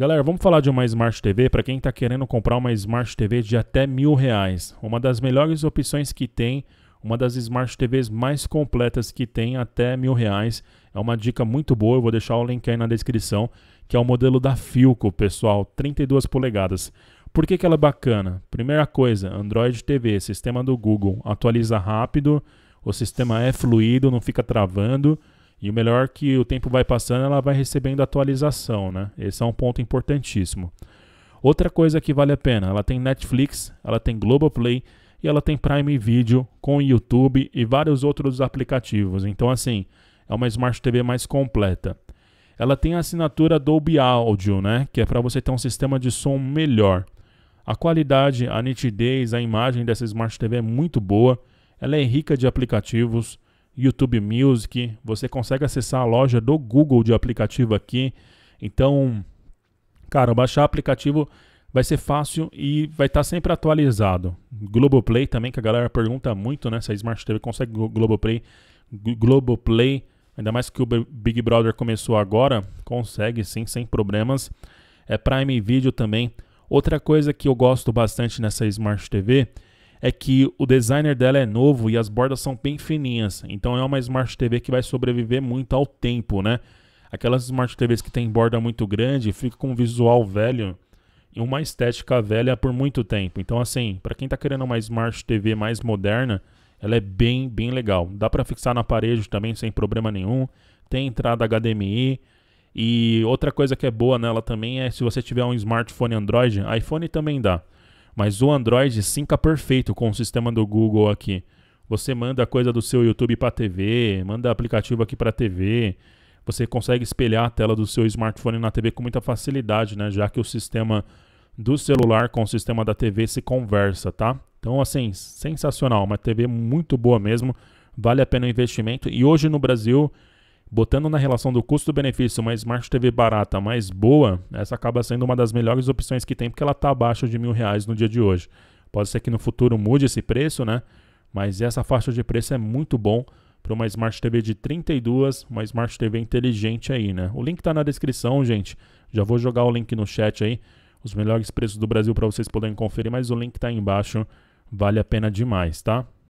Galera, vamos falar de uma Smart TV para quem está querendo comprar uma Smart TV de até mil reais. Uma das melhores opções que tem, uma das Smart TVs mais completas que tem até mil reais. É uma dica muito boa, eu vou deixar o link aí na descrição, que é o modelo da Filco, pessoal, 32 polegadas. Por que, que ela é bacana? Primeira coisa, Android TV, sistema do Google, atualiza rápido, o sistema é fluido, não fica travando. E o melhor é que o tempo vai passando, ela vai recebendo atualização, né? Esse é um ponto importantíssimo. Outra coisa que vale a pena, ela tem Netflix, ela tem Globoplay e ela tem Prime Video com YouTube e vários outros aplicativos. Então assim, é uma Smart TV mais completa. Ela tem a assinatura Dolby Audio, né, que é para você ter um sistema de som melhor. A qualidade, a nitidez, a imagem dessa Smart TV é muito boa. Ela é rica de aplicativos. YouTube Music, você consegue acessar a loja do Google de aplicativo aqui. Então, cara, baixar aplicativo vai ser fácil e vai estar tá sempre atualizado. Globoplay também, que a galera pergunta muito, né? Se a Smart TV consegue Globoplay, Globoplay, ainda mais que o Big Brother começou agora, consegue sim, sem problemas. É Prime Video também. Outra coisa que eu gosto bastante nessa Smart TV é que o designer dela é novo e as bordas são bem fininhas. Então é uma Smart TV que vai sobreviver muito ao tempo, né? Aquelas Smart TVs que tem borda muito grande fica com um visual velho e uma estética velha por muito tempo. Então assim, para quem está querendo uma Smart TV mais moderna, ela é bem, bem legal. Dá para fixar na parede também sem problema nenhum. Tem entrada HDMI, e outra coisa que é boa nela também é se você tiver um smartphone Android, iPhone também dá. Mas o Android sinca perfeito com o sistema do Google aqui. Você manda coisa do seu YouTube para TV, manda aplicativo aqui para TV. Você consegue espelhar a tela do seu smartphone na TV com muita facilidade, né? Já que o sistema do celular com o sistema da TV se conversa, tá? Então, assim, sensacional. Uma TV muito boa mesmo. Vale a pena o investimento. E hoje no Brasil, Botando na relação do custo-benefício uma Smart TV barata mais boa, essa acaba sendo uma das melhores opções que tem, porque ela está abaixo de mil reais no dia de hoje. Pode ser que no futuro mude esse preço, né? Mas essa faixa de preço é muito bom para uma Smart TV de 32, uma Smart TV inteligente aí, né? O link está na descrição, gente. Já vou jogar o link no chat aí. Os melhores preços do Brasil para vocês poderem conferir, mas o link está aí embaixo. Vale a pena demais, tá?